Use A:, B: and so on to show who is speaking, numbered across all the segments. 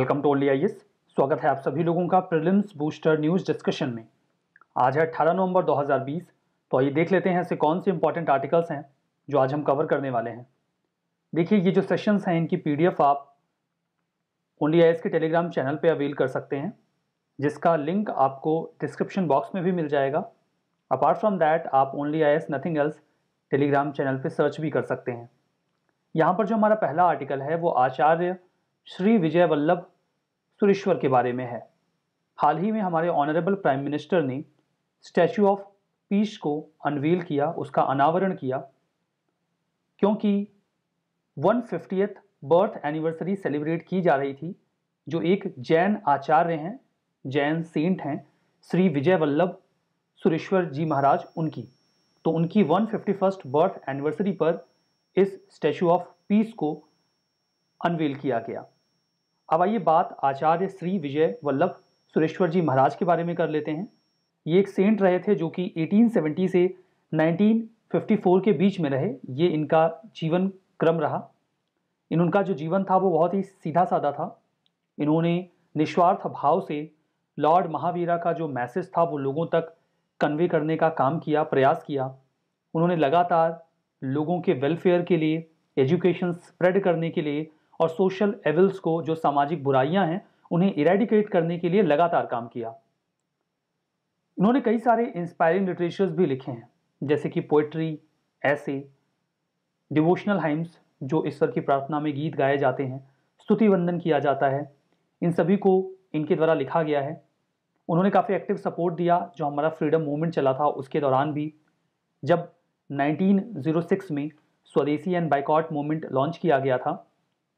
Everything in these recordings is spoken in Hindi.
A: वेलकम टू ओनली आई स्वागत है आप सभी लोगों का प्रिलिम्स बूस्टर न्यूज डिस्कशन में आज है 18 नवंबर 2020 तो आइए देख लेते हैं ऐसे कौन से इंपॉर्टेंट आर्टिकल्स हैं जो आज हम कवर करने वाले हैं देखिए ये जो सेशंस हैं इनकी पीडीएफ आप ओनली आई के टेलीग्राम चैनल पर अवेल कर सकते हैं जिसका लिंक आपको डिस्क्रिप्शन बॉक्स में भी मिल जाएगा अपार्ट फ्रॉम दैट आप only I nothing else Telegram channel पर सर्च भी कर सकते हैं यहाँ पर जो हमारा पहला आर्टिकल है वो आचार्य श्री विजय वल्लभ सुरेश्वर के बारे में है हाल ही में हमारे ऑनरेबल प्राइम मिनिस्टर ने स्टैचू ऑफ पीस को अनवील किया उसका अनावरण किया क्योंकि one fiftieth birth anniversary celebrate की जा रही थी जो एक जैन आचार्य हैं जैन सेंट हैं श्री विजय वल्लभ सुरेश्वर जी महाराज उनकी तो उनकी one fifty first birth anniversary पर इस स्टैचू ऑफ पीस को अनवील किया गया अब आइए बात आचार्य श्री विजय वल्लभ सुरेश्वर जी महाराज के बारे में कर लेते हैं ये एक सेंट रहे थे जो कि 1870 से 1954 के बीच में रहे ये इनका जीवन क्रम रहा इन उनका जो जीवन था वो बहुत ही सीधा साधा था इन्होंने निस्वार्थ भाव से लॉर्ड महावीरा का जो मैसेज था वो लोगों तक कन्वे करने का काम किया प्रयास किया उन्होंने लगातार लोगों के वेलफेयर के लिए एजुकेशन स्प्रेड करने के लिए और सोशल एविल्स को जो सामाजिक बुराइयां हैं उन्हें इरेडिकेट करने के लिए लगातार काम किया इन्होंने कई सारे इंस्पायरिंग लिटरेचर्स भी लिखे हैं जैसे कि पोइट्री ऐसे डिवोशनल हाइम्स जो ईश्वर की प्रार्थना में गीत गाए जाते हैं स्तुति वंदन किया जाता है इन सभी को इनके द्वारा लिखा गया है उन्होंने काफ़ी एक्टिव सपोर्ट दिया जो हमारा फ्रीडम मूवमेंट चला था उसके दौरान भी जब 1906 में स्वदेशी एंड बाइकॉट मूवमेंट लॉन्च किया गया था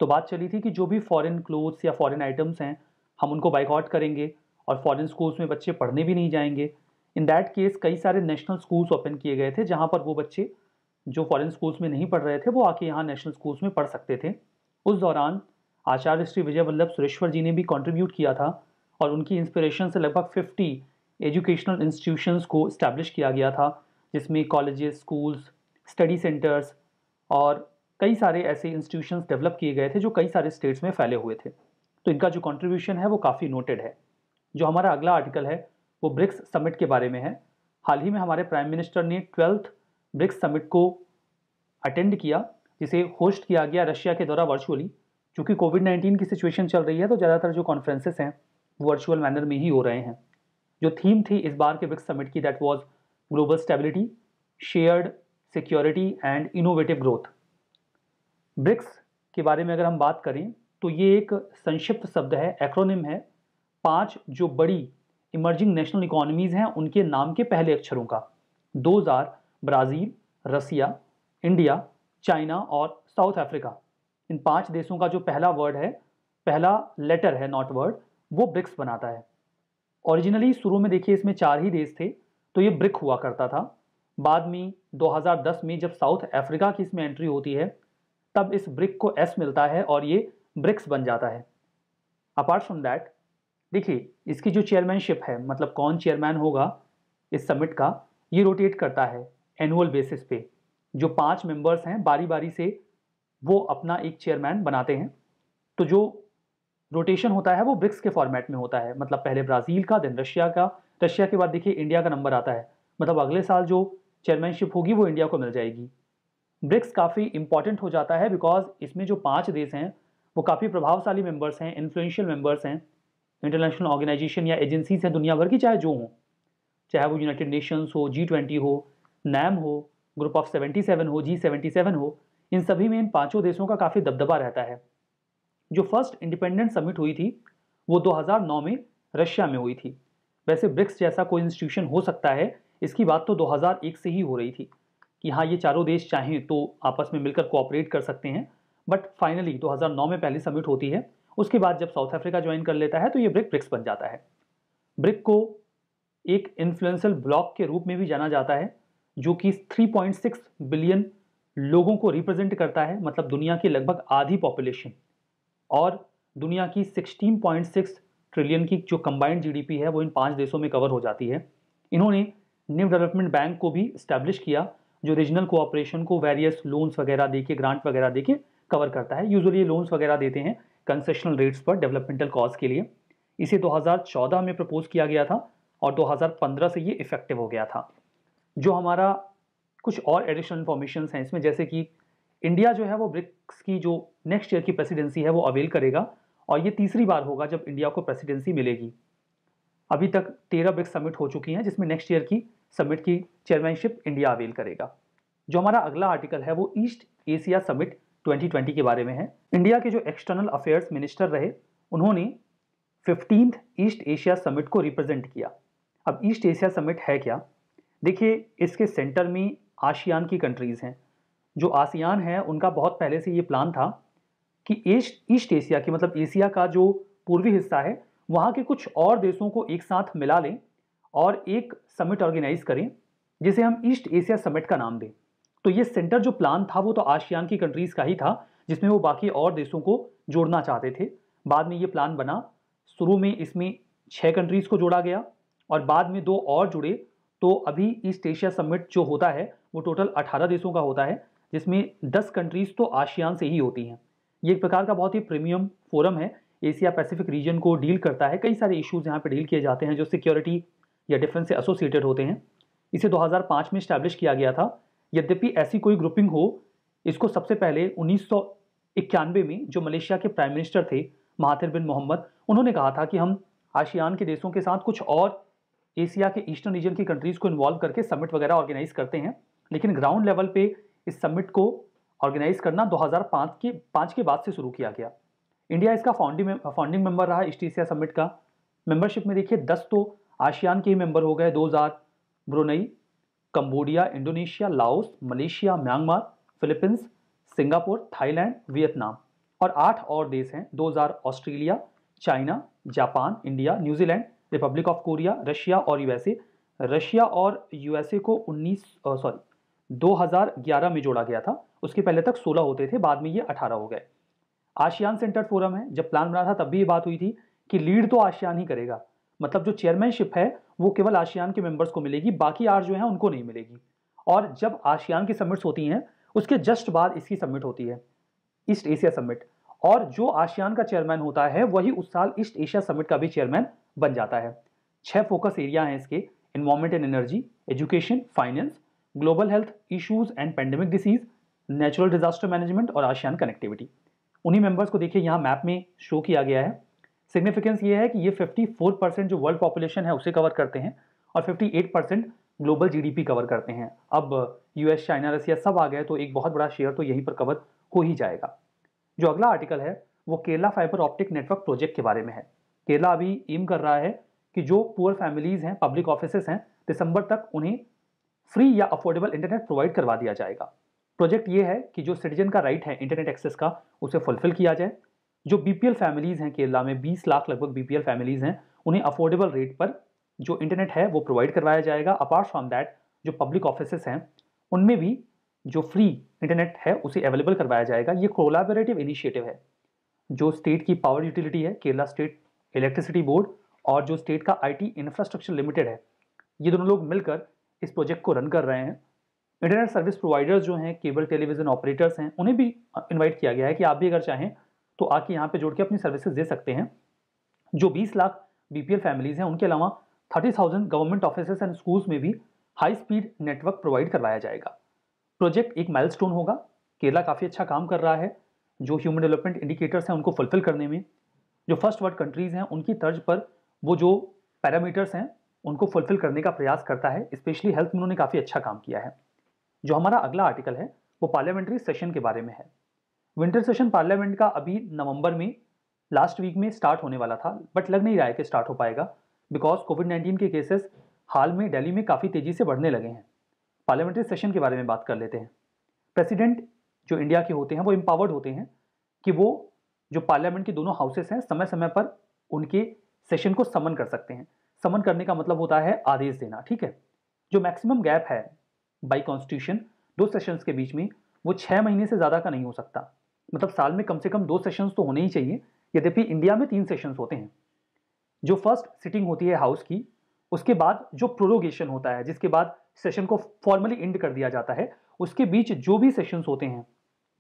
A: तो बात चली थी कि जो भी फॉरेन क्लोथ्स या फॉरेन आइटम्स हैं हम उनको बाइकआउट करेंगे और फॉरेन स्कूल्स में बच्चे पढ़ने भी नहीं जाएंगे इन दैट केस कई सारे नेशनल स्कूल्स ओपन किए गए थे जहाँ पर वो बच्चे जो फॉरेन स्कूल्स में नहीं पढ़ रहे थे वो आके यहाँ नेशनल स्कूल्स में पढ़ सकते थे उस दौरान आचार्य श्री विजय वल्लभ सुरेश्वर जी ने भी कॉन्ट्रीब्यूट किया था और उनकी इंस्पिरेशन से लगभग फिफ्टी एजुकेशनल इंस्टीट्यूशंस को इस्टेब्लिश किया गया था जिसमें कॉलेजेस स्कूल्स स्टडी सेंटर्स और कई सारे ऐसे इंस्टीट्यूशंस डेवलप किए गए थे जो कई सारे स्टेट्स में फैले हुए थे तो इनका जो कंट्रीब्यूशन है वो काफ़ी नोटेड है जो हमारा अगला आर्टिकल है वो ब्रिक्स समिट के बारे में है हाल ही में हमारे प्राइम मिनिस्टर ने ट्वेल्थ ब्रिक्स समिट को अटेंड किया जिसे होस्ट किया गया रशिया के द्वारा वर्चुअली क्योंकि कोविड नाइन्टीन की सिचुएशन चल रही है तो ज़्यादातर जो कॉन्फ्रेंसेस हैं वो वर्चुअल मैनर में ही हो रहे हैं जो थीम थी इस बार के ब्रिक्स समिट की that was global stability shared security and innovative growth BRICS के बारे में अगर हम बात करें तो ये एक संक्षिप्त शब्द है एक्रोनिम है पांच जो बड़ी इमर्जिंग नेशनल इकोनॉमीज़ हैं उनके नाम के पहले अक्षरों का दो हजार ब्राज़ील रसिया इंडिया चाइना और साउथ अफ्रीका इन पांच देशों का जो पहला वर्ड है पहला लेटर है नॉट वर्ड वो ब्रिक्स बनाता है ओरिजिनली शुरू में देखिए इसमें चार ही देश थे तो ये ब्रिक हुआ करता था बाद में 2010 में जब साउथ अफ्रीका की इसमें एंट्री होती है तब इस ब्रिक को एस मिलता है और ये ब्रिक्स बन जाता है अपार्ट फ्रॉम दैट देखिए इसकी जो चेयरमैनशिप है मतलब कौन चेयरमैन होगा इस समिट का ये रोटेट करता है एनुअल बेसिस पे जो पांच मेंबर्स हैं बारी बारी से वो अपना एक चेयरमैन बनाते हैं तो जो रोटेशन होता है वो ब्रिक्स के फॉर्मेट में होता है मतलब पहले ब्राज़ील का देन रशिया का रशिया के बाद देखिए इंडिया का नंबर आता है मतलब अगले साल जो चेयरमैनशिप होगी वो इंडिया को मिल जाएगी ब्रिक्स काफ़ी इंपॉर्टेंट हो जाता है बिकॉज इसमें जो पाँच देश हैं वो काफ़ी प्रभावशाली मेम्बर्स हैं इन्फ्लुएंशियल मेम्बर्स हैं इंटरनेशनल ऑर्गेनाइजेशन या एजेंसीज हैं दुनिया भर की चाहे जो हों चाहे वो यूनाइटेड नेशंस हो जी ट्वेंटी हो नैम हो ग्रुप ऑफ सेवेंटी सेवन हो जी सेवेंटी सेवन हो इन सभी में इन पाँचों देशों का काफ़ी दबदबा रहता है जो फर्स्ट इंडिपेंडेंट समिट हुई थी वो दो हज़ार नौ में रशिया में हुई थी वैसे ब्रिक्स जैसा कोई इंस्टीट्यूशन हो सकता है इसकी बात तो दो हज़ार एक से ही हो रही थी कि हाँ ये चारों देश चाहें तो आपस में मिलकर कोऑपरेट कर सकते हैं बट फाइनली 2009 में पहली समिट होती है उसके बाद जब साउथ अफ्रीका ज्वाइन कर लेता है तो ये ब्रिक ब्रिक्स बन जाता है ब्रिक को एक इन्फ्लुएंसल ब्लॉक के रूप में भी जाना जाता है जो कि 3.6 बिलियन लोगों को रिप्रेजेंट करता है मतलब दुनिया की लगभग आधी पॉपुलेशन और दुनिया की 16.6 ट्रिलियन की जो कंबाइंड जीडीपी है वो इन पांच देशों में कवर हो जाती है इन्होंने न्यू डेवलपमेंट बैंक को भी इस्टेब्लिश किया जो रीजनल कोऑपरेशन को वेरियस लोन्स वगैरह दे के ग्रांट वगैरह दे के कवर करता है यूजुअली लोन्स वगैरह देते हैं कंसेशनल रेट्स पर डेवलपमेंटल कॉज के लिए इसे 2014 में प्रपोज किया गया था और 2015 से ये इफेक्टिव हो गया था जो हमारा कुछ और एडिशनल इन्फॉर्मेशन हैं इसमें जैसे कि इंडिया जो है वो ब्रिक्स की जो नेक्स्ट ईयर की प्रेसिडेंसी है वो अवेल करेगा और ये तीसरी बार होगा जब इंडिया को प्रेसिडेंसी मिलेगी अभी तक तेरह ब्रिक्स समिट हो चुकी हैं जिसमें नेक्स्ट ईयर की समिट की चेयरमैनशिप इंडिया अवेल करेगा जो हमारा अगला आर्टिकल है वो ईस्ट एशिया समिट 2020 के बारे में है इंडिया के जो एक्सटर्नल अफेयर्स मिनिस्टर रहे उन्होंने फिफ्टींथ ईस्ट एशिया समिट को रिप्रेजेंट किया अब ईस्ट एशिया समिट है क्या देखिए इसके सेंटर में आशियान की कंट्रीज़ हैं जो आसियान है उनका बहुत पहले से ये प्लान था कि ईस्ट ईस्ट एशिया की मतलब एशिया का जो पूर्वी हिस्सा है वहाँ के कुछ और देशों को एक साथ मिला लें और एक समिट ऑर्गेनाइज करें जिसे हम ईस्ट एशिया समिट का नाम दें तो ये सेंटर जो प्लान था वो तो आशियान की कंट्रीज़ का ही था जिसमें वो बाकी और देशों को जोड़ना चाहते थे बाद में ये प्लान बना शुरू में इसमें छः कंट्रीज़ को जोड़ा गया और बाद में दो और जुड़े तो अभी ईस्ट एशिया समिट जो होता है वो टोटल अठारह देशों का होता है जिसमें दस कंट्रीज़ तो आशियान से ही होती हैं ये एक प्रकार का बहुत ही प्रीमियम फोरम है एशिया पैसिफिक रीजन को डील करता है कई सारे इश्यूज यहाँ पे डील किए जाते हैं जो सिक्योरिटी या डिफेंस से एसोसिएटेड होते हैं इसे 2005 में स्टैब्लिश किया गया था यद्यपि ऐसी कोई ग्रुपिंग हो इसको सबसे पहले उन्नीस में जो मलेशिया के प्राइम मिनिस्टर थे महाथिर बिन मोहम्मद उन्होंने कहा था कि हम आशियान के देशों के साथ कुछ और एशिया के ईस्टर्न रीजन की कंट्रीज़ को इन्वॉल्व करके समिट वगैरह ऑर्गेनाइज करते हैं लेकिन ग्राउंड लेवल पे इस समिट को ऑर्गेनाइज करना 2005 के पाँच के बाद से शुरू किया गया इंडिया इसका फाउंडिंग फाउंडिंग मेंबर रहा ईस्ट एशिया समिट का मेंबरशिप में देखिए दस तो आसियान के मेंबर हो गए दो हजार Brunei Cambodia Indonesia Laos Malaysia Myanmar Philippines Singapore Thailand Vietnam और आठ और देश हैं दो हजार Australia China Japan India New Zealand Republic of Korea Russia और यूएसए रशिया और यूएसए को 19 सॉरी 2011 में जोड़ा गया था उसके पहले तक 16 होते थे बाद में ये 18 हो गए आसियान सेंटर फोरम है जब प्लान बना था तब भी ये बात हुई थी कि लीड तो आसियान ही करेगा मतलब जो चेयरमैनशिप है वो केवल आसियान के मेंबर्स को मिलेगी बाकी आर जो है उनको नहीं मिलेगी और जब आसियान की सबमिट्स होती हैं उसके जस्ट बाद इसकी सबमिट होती है ईस्ट एशिया सबमिट और जो आसियान का चेयरमैन होता है वही उस साल ईस्ट एशिया समिट का भी चेयरमैन बन जाता है छह फोकस एरिया हैं इसके environment and energy education finance global health issues and pandemic disease natural disaster management और आशियान कनेक्टिविटी उन्हीं मेंबर्स को देखिए यहाँ मैप में शो किया गया है सिग्निफिकेंस ये है कि ये 54 परसेंट जो वर्ल्ड पॉपुलेशन है उसे कवर करते हैं और 58 परसेंट ग्लोबल जीडीपी कवर करते हैं अब यूएस चाइना रसिया सब आ गए तो एक बहुत बड़ा शेयर तो यहीं पर कवर हो ही जाएगा जो अगला आर्टिकल है वो Kerala fibre optic network project के बारे में है केरला अभी एम कर रहा है कि जो पुअर फैमिलीज़ हैं पब्लिक ऑफिस हैं दिसंबर तक उन्हें फ्री या अफोर्डेबल इंटरनेट प्रोवाइड करवा दिया जाएगा प्रोजेक्ट ये है कि जो सिटीजन का राइट है इंटरनेट एक्सेस का उसे फुलफिल किया जाए जो बीपीएल फैमिलीज़ हैं केरला में 20 लाख लगभग बीपीएल फैमिलीज़ हैं उन्हें अफोर्डेबल रेट पर जो इंटरनेट है वो प्रोवाइड करवाया जाएगा अपार्ट फ्रॉम दैट जो पब्लिक ऑफिस हैं उनमें भी जो फ्री इंटरनेट है उसे अवेलेबल करवाया जाएगा ये कोलाबरेटिव इनिशिएटिव है जो स्टेट की पावर यूटिलिटी है केरला स्टेट इलेक्ट्रिसिटी बोर्ड और जो स्टेट का आईटी इंफ्रास्ट्रक्चर लिमिटेड है ये दोनों लोग मिलकर इस प्रोजेक्ट को रन कर रहे हैं इंटरनेट सर्विस प्रोवाइडर्स जो हैं केबल टेलीविज़न ऑपरेटर्स हैं उन्हें भी इनवाइट किया गया है कि आप भी अगर चाहें तो आके यहाँ पे जोड़ के अपनी सर्विसेज दे सकते हैं जो 20 लाख बीपीएल फैमिलीज़ हैं उनके अलावा 30,000 गवर्नमेंट ऑफिस एंड स्कूल्स में भी हाई स्पीड नेटवर्क प्रोवाइड करवाया जाएगा प्रोजेक्ट एक माइल होगा केरला काफ़ी अच्छा काम कर रहा है जो ह्यूमन डेवलपमेंट इंडिकेटर्स हैं उनको फुलफिल करने में जो फर्स्ट वर्ल्ड कंट्रीज़ हैं उनकी तर्ज पर वो जो पैरामीटर्स हैं उनको फुलफिल करने का प्रयास करता है स्पेशली हेल्थ में उन्होंने काफ़ी अच्छा काम किया है जो हमारा अगला आर्टिकल है वो पार्लियामेंट्री सेशन के बारे में है विंटर सेशन पार्लियामेंट का अभी नवंबर में लास्ट वीक में स्टार्ट होने वाला था बट लग नहीं रहा है कि स्टार्ट हो पाएगा बिकॉज कोविड नाइन्टीन के केसेस हाल में दिल्ली में काफ़ी तेज़ी से बढ़ने लगे हैं पार्लियामेंट्री सेशन के बारे में बात कर लेते हैं प्रेसिडेंट जो इंडिया के होते हैं वो एम्पावर्ड होते हैं कि वो जो पार्लियामेंट के दोनों हाउसेस हैं समय समय पर उनके सेशन को समन कर सकते हैं समन करने का मतलब होता है आदेश देना ठीक है जो मैक्सिमम गैप है बाई कॉन्स्टिट्यूशन दो सेशंस के बीच में वो छः महीने से ज़्यादा का नहीं हो सकता मतलब साल में कम से कम दो सेशंस तो होने ही चाहिए यद्यपि इंडिया में तीन सेशंस होते हैं जो फर्स्ट सिटिंग होती है हाउस की उसके बाद जो प्रोरोगेशन होता है जिसके बाद सेशन को फॉर्मली एंड कर दिया जाता है उसके बीच जो भी सेशंस होते हैं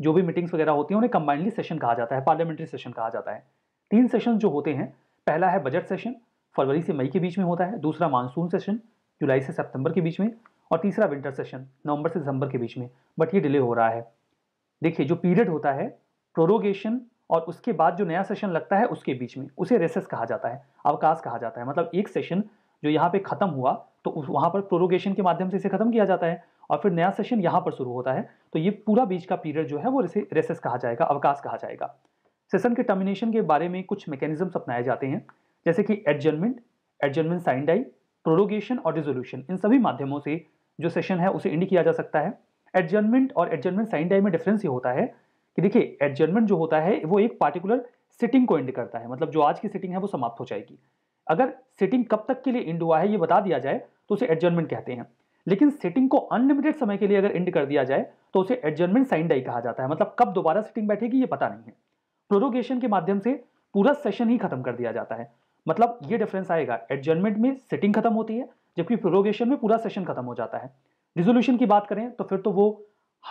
A: जो भी मीटिंग्स वगैरह होती हैं उन्हें कंबाइंडली सेशन कहा जाता है पार्लियामेंट्री सेशन कहा जाता है तीन सेशन जो होते हैं पहला है बजट सेशन फरवरी से मई के बीच में होता है दूसरा मानसून सेशन जुलाई से सितंबर के बीच में और तीसरा विंटर सेशन नवंबर से दिसंबर के बीच में बट ये डिले हो रहा है देखिए जो पीरियड होता है प्रोरोगेशन और उसके बाद जो नया सेशन लगता है उसके बीच में उसे रेसेस कहा जाता है अवकाश कहा जाता है मतलब एक सेशन जो यहाँ पे ख़त्म हुआ तो उस वहाँ पर प्रोरोगेशन के माध्यम से इसे ख़त्म किया जाता है और फिर नया सेशन यहाँ पर शुरू होता है तो ये पूरा बीच का पीरियड जो है वो इसे रेसेस कहा जाएगा अवकाश कहा जाएगा सेशन के टर्मिनेशन के बारे में कुछ मैकेनिज्म अपनाए जाते हैं जैसे कि एडजमेंट एडजमेंट साइंडाई प्रोरोगेशन और रिजोल्यूशन इन सभी माध्यमों से जो सेशन है उसे इंड किया जा सकता है एडजर्नमेंट और एडजर्नमेंट साइन डाई में डिफरेंस ये होता है कि देखिए एडजर्नमेंट जो होता है वो एक पार्टिकुलर सिटिंग को इंड करता है मतलब जो आज की सिटिंग है वो समाप्त हो जाएगी अगर सिटिंग कब तक के लिए इंड हुआ है ये बता दिया जाए तो उसे एडजर्नमेंट कहते हैं लेकिन सिटिंग को अनलिमिटेड समय के लिए अगर इंड कर दिया जाए तो उसे एडजर्नमेंट साइन डाई कहा जाता है मतलब कब दोबारा सिटिंग बैठेगी ये पता नहीं है प्रोरोगेशन के माध्यम से पूरा सेशन ही खत्म कर दिया जाता है मतलब ये डिफरेंस आएगा एडजर्नमेंट में सिटिंग खत्म होती है जबकि प्रोरोगेशन में पूरा सेशन खत्म हो जाता है रिजोल्यूशन की बात करें तो फिर तो वो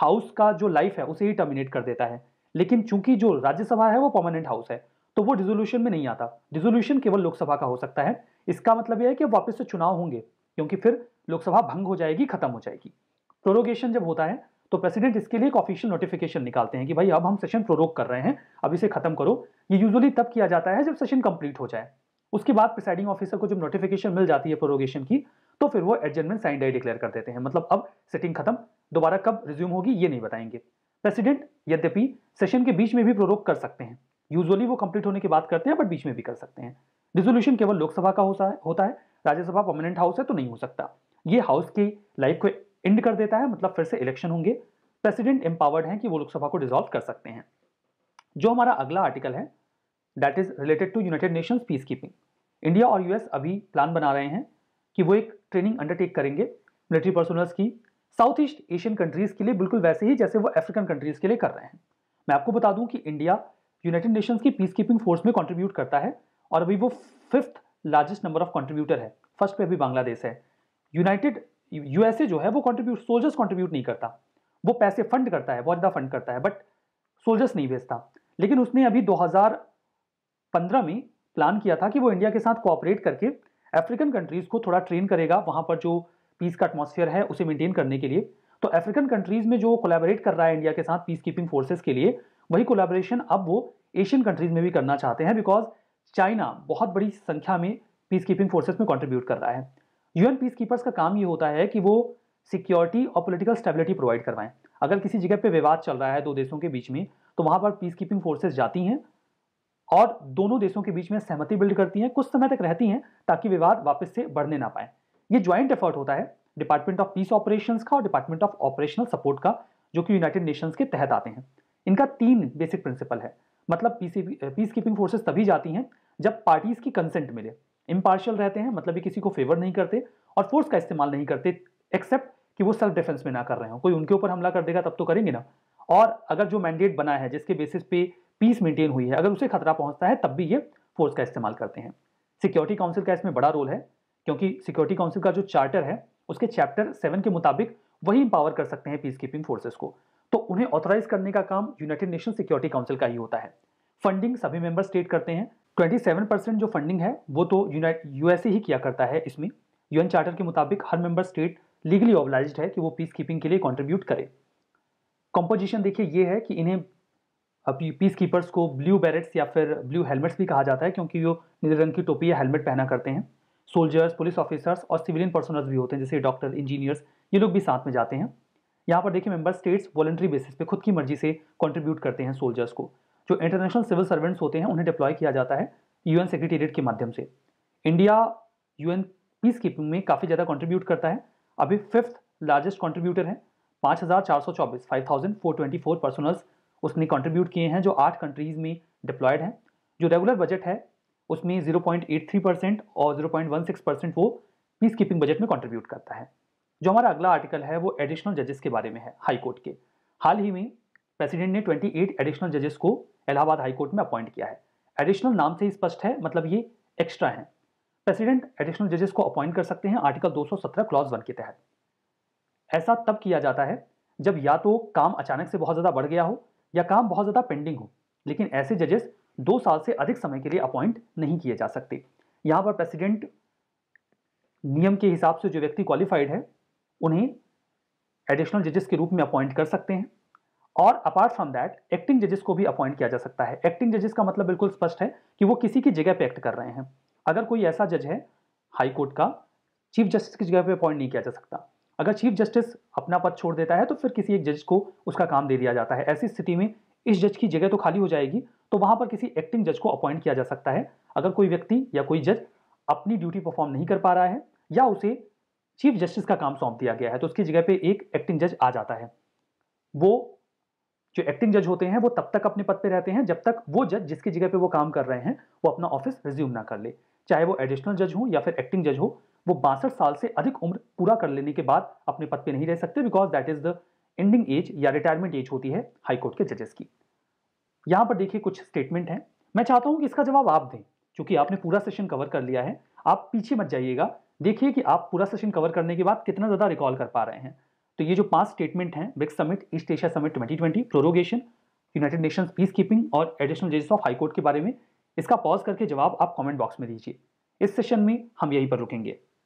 A: हाउस का जो लाइफ है उसे ही टर्मिनेट कर देता है लेकिन चूंकि जो राज्यसभा है वो परमानेंट हाउस है तो वो रिजोल्यूशन में नहीं आता रिजोल्यूशन केवल लोकसभा का हो सकता है इसका मतलब यह है कि वापस से चुनाव होंगे क्योंकि फिर लोकसभा भंग हो जाएगी खत्म हो जाएगी प्रोरोगेशन जब होता है तो प्रेसिडेंट इसके लिए एक ऑफिशियल नोटिफिकेशन निकालते हैं कि भाई अब हम सेशन प्रोरोग कर रहे हैं अब इसे खत्म करो ये यूजुअली तब किया जाता है जब सेशन कंप्लीट हो जाए उसके बाद प्रिसाइडिंग ऑफिसर को जब नोटिफिकेशन मिल जाती है प्रोरोगेशन की तो फिर वो एडजमेंट साइन डाई डिक्लेयर कर देते हैं मतलब अब सिटिंग खत्म दोबारा कब रिज्यूम होगी ये नहीं बताएंगे प्रेसिडेंट यद्यपि सेशन के बीच में भी प्रोरोक कर सकते हैं यूजुअली वो कंप्लीट होने की बात करते हैं बट बीच में भी कर सकते हैं रिजोल्यूशन केवल लोकसभा का होता है राज्यसभा परमानेंट हाउस है तो नहीं हो सकता ये हाउस की लाइफ को एंड कर देता है मतलब फिर से इलेक्शन होंगे प्रेसिडेंट एम्पावर्ड है कि वो लोकसभा को डिजॉल्व कर सकते हैं जो हमारा अगला आर्टिकल है that is related to United Nations peace keeping India और यूएस अभी प्लान बना रहे हैं कि वो एक ट्रेनिंग अंडरटेक करेंगे मिलिट्री पर्सोनल्स की साउथ ईस्ट एशियन कंट्रीज़ के लिए बिल्कुल वैसे ही जैसे वो अफ्रीकन कंट्रीज़ के लिए कर रहे हैं मैं आपको बता दूं कि इंडिया यूनाइटेड नेशंस की पीस कीपिंग फोर्स में कंट्रीब्यूट करता है और अभी वो fifth largest number of contributor है फर्स्ट पे अभी बांग्लादेश है यूनाइटेड यूएसए जो है वो कॉन्ट्रीब्यूट सोल्जर्स कॉन्ट्रीब्यूट नहीं करता वो पैसे फंड करता है बहुत ज़्यादा फंड करता है बट सोल्जर्स नहीं भेजता लेकिन उसने अभी 2015 में प्लान किया था कि वो इंडिया के साथ कोऑपरेट करके अफ्रीकन कंट्रीज़ को थोड़ा ट्रेन करेगा वहां पर जो पीस का एटमोसफियर है उसे मेंटेन करने के लिए तो अफ्रीकन कंट्रीज़ में जो कोलेबोरेट कर रहा है इंडिया के साथ पीस कीपिंग फोर्सेज के लिए वही कोलेबोरेशन अब वो एशियन कंट्रीज़ में भी करना चाहते हैं बिकॉज चाइना बहुत बड़ी संख्या में पीस कीपिंग फोर्सेज में कॉन्ट्रीब्यूट कर रहा है यूएन पीस कीपर्स का काम ये होता है कि वो सिक्योरिटी और पोलिटिकल स्टेबिलिटी प्रोवाइड करवाएं अगर किसी जगह पे विवाद चल रहा है दो देशों के बीच में तो वहाँ पर पीस कीपिंग फोर्सेज जाती हैं और दोनों देशों के बीच में सहमति बिल्ड करती हैं कुछ समय तक रहती हैं ताकि विवाद वापस से बढ़ने ना पाए ये ज्वाइंट एफर्ट होता है डिपार्टमेंट ऑफ पीस ऑपरेशन का और डिपार्टमेंट ऑफ ऑपरेशनल सपोर्ट का जो कि यूनाइटेड नेशंस के तहत आते हैं इनका तीन बेसिक प्रिंसिपल है मतलब पीस कीपिंग फोर्सेज तभी जाती हैं जब पार्टीज की कंसेंट मिले इम्पार्शल रहते हैं मतलब ये किसी को फेवर नहीं करते और फोर्स का इस्तेमाल नहीं करते एक्सेप्ट कि वो सेल्फ डिफेंस में ना कर रहे हो कोई उनके ऊपर हमला कर देगा तब तो करेंगे ना और अगर जो मैंडेट बना है जिसके बेसिस पे पीस मेंटेन हुई है अगर उसे खतरा पहुंचता है तब भी ये फोर्स का इस्तेमाल करते हैं सिक्योरिटी काउंसिल का इसमें बड़ा रोल है क्योंकि सिक्योरिटी काउंसिल का जो चार्टर है उसके चैप्टर सेवन के मुताबिक वही इंपावर कर सकते हैं पीस कीपिंग फोर्सेज को तो उन्हें ऑथोराइज करने का काम यूनाइटेड नेशन सिक्योरिटी काउंसिल का ही होता है फंडिंग सभी मेंबर स्टेट करते हैं ट्वेंटी परसेंट जो फंडिंग है वो तो यूएसए ही किया करता है इसमें यूएन चार्टर के मुताबिक हर मेंबर स्टेट लीगली ऑब्लाइज है कि वो पीस कीपिंग के लिए कॉन्ट्रीब्यूट करे कंपोजिशन देखिए ये है कि इन्हें अब पीस कीपर्स को ब्लू बैरेट्स या फिर ब्लू हेलमेट्स भी कहा जाता है क्योंकि वो नीले रंग की टोपी या हेलमेट पहना करते हैं सोल्जर्स पुलिस ऑफिसर्स और सिविलियन पर्सनल्स भी होते हैं जैसे डॉक्टर इंजीनियर्स ये लोग भी साथ में जाते हैं यहाँ पर देखिए मेंबर स्टेट्स वॉलेंट्री बेसिस पे खुद की मर्जी से कंट्रीब्यूट करते हैं सोल्जर्स को जो इंटरनेशनल सिविल सर्वेंट्स होते हैं उन्हें डिप्लॉय किया जाता है यूएन सेक्रेटेरिएट के माध्यम से इंडिया यूएन पीस कीपिंग में काफ़ी ज़्यादा कंट्रीब्यूट करता है अभी फिफ्थ लार्जेस्ट कॉन्ट्रीब्यूटर है पाँच हज़ार चार सौ चौबीस five thousand four twenty four personnels उसने कंट्रीब्यूट किए हैं जो आठ कंट्रीज़ में डिप्लॉयड हैं जो रेगुलर बजट है उसमें 0.83 परसेंट और 0.16 परसेंट वो पीस कीपिंग बजट में कंट्रीब्यूट करता है जो हमारा अगला आर्टिकल है वो एडिशनल जजेस के बारे में है हाई कोर्ट के हाल ही में प्रेसिडेंट ने 28 एडिशनल जजेस को इलाहाबाद हाई कोर्ट में अपॉइंट किया है एडिशनल नाम से ही स्पष्ट है मतलब ये एक्स्ट्रा हैं प्रेसिडेंट एडिशनल जजेस को अपॉइंट कर सकते हैं आर्टिकल 217 क्लॉज वन के तहत ऐसा तब किया जाता है जब या तो काम अचानक से बहुत ज़्यादा बढ़ गया हो या काम बहुत ज़्यादा पेंडिंग हो लेकिन ऐसे जजेस दो साल से अधिक समय के लिए अपॉइंट नहीं किए जा सकते यहाँ पर प्रेसिडेंट नियम के हिसाब से जो व्यक्ति क्वालिफाइड है उन्हें एडिशनल जजेस के रूप में अपॉइंट कर सकते हैं और अपार्ट फ्रॉम दैट एक्टिंग जजेस को भी अपॉइंट किया जा सकता है एक्टिंग जजेस का मतलब बिल्कुल स्पष्ट है कि वो किसी की जगह पे एक्ट कर रहे हैं अगर कोई ऐसा जज है हाई कोर्ट का चीफ जस्टिस की जगह पर अपॉइंट नहीं किया जा सकता अगर चीफ जस्टिस अपना पद छोड़ देता है तो फिर किसी एक जज को उसका काम दे दिया जाता है ऐसी स्थिति में इस जज की जगह तो खाली हो जाएगी तो वहाँ पर किसी एक्टिंग जज को अपॉइंट किया जा सकता है अगर कोई व्यक्ति या कोई जज अपनी ड्यूटी परफॉर्म नहीं कर पा रहा है या उसे चीफ जस्टिस का काम सौंप दिया गया है तो उसकी जगह पे एक एक्टिंग जज आ जाता है वो जो एक्टिंग जज होते हैं वो तब तक अपने पद पे रहते हैं जब तक वो जज जिसकी जगह पे वो काम कर रहे हैं वो अपना ऑफिस रिज्यूम ना कर ले चाहे वो एडिशनल जज हो या फिर एक्टिंग जज हो वो बासठ साल से अधिक उम्र पूरा कर लेने के बाद अपने पद पे नहीं रह सकते because that is the ending age या रिटायरमेंट एज होती है हाईकोर्ट के जजेस की यहाँ पर देखिए कुछ स्टेटमेंट है मैं चाहता हूं कि इसका जवाब आप दें क्योंकि आपने पूरा सेशन कवर कर लिया है आप पीछे मत जाइएगा देखिए कि आप पूरा सेशन कवर करने के बाद कितना ज़्यादा रिकॉल कर पा रहे हैं तो ये जो पांच स्टेटमेंट हैं BRICS summit east Asia summit 2020 prorogation United Nations peace keeping और एडिशनल जजेस ऑफ हाईकोर्ट के बारे में इसका पॉज करके जवाब आप कमेंट बॉक्स में दीजिए इस सेशन में हम यहीं पर रुकेंगे